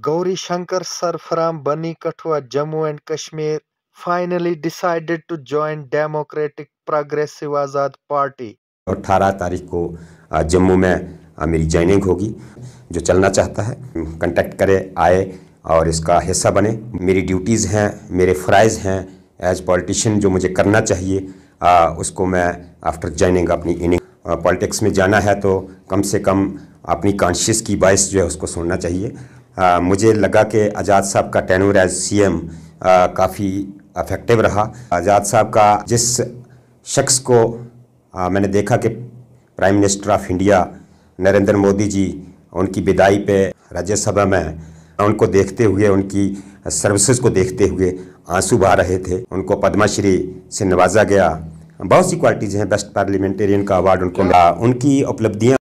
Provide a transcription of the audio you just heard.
Gauri Shankar Sarfaram Bani Kathua Jammu and Kashmir finally decided to join democratic progressive Azad party 18 तारीख को जम्मू में मेरी ज्वाइनिंग होगी जो चलना चाहता है कांटेक्ट करे आए और इसका हिस्सा बने मेरी ड्यूटीज़ हैं मेरे फ़्राइज हैं एज पॉलिटिशियन जो मुझे करना चाहिए आ, उसको मैं आफ्टर ज्वाइनिंग अपनी इनिंग पॉलिटिक्स में जाना है तो कम से कम अपनी कॉन्शियस की बाइस जो है उसको सुनना चाहिए आ, मुझे लगा कि आज़ाद साहब का टेनवर एज सी एम काफ़ी अफेक्टिव रहा आज़ाद साहब का जिस शख्स को आ, मैंने देखा कि prime minister of India Narendra Modi ji उनकी विदाई पे राज्यसभा में उनको देखते हुए उनकी सर्विसेज को देखते हुए आंसू बहा रहे थे उनको पद्माश्री से नवाजा गया बहुत सी क्वालिटीज़ हैं बेस्ट पार्लियामेंटेरियन का अवार्ड उनको मिला उनकी उपलब्धियाँ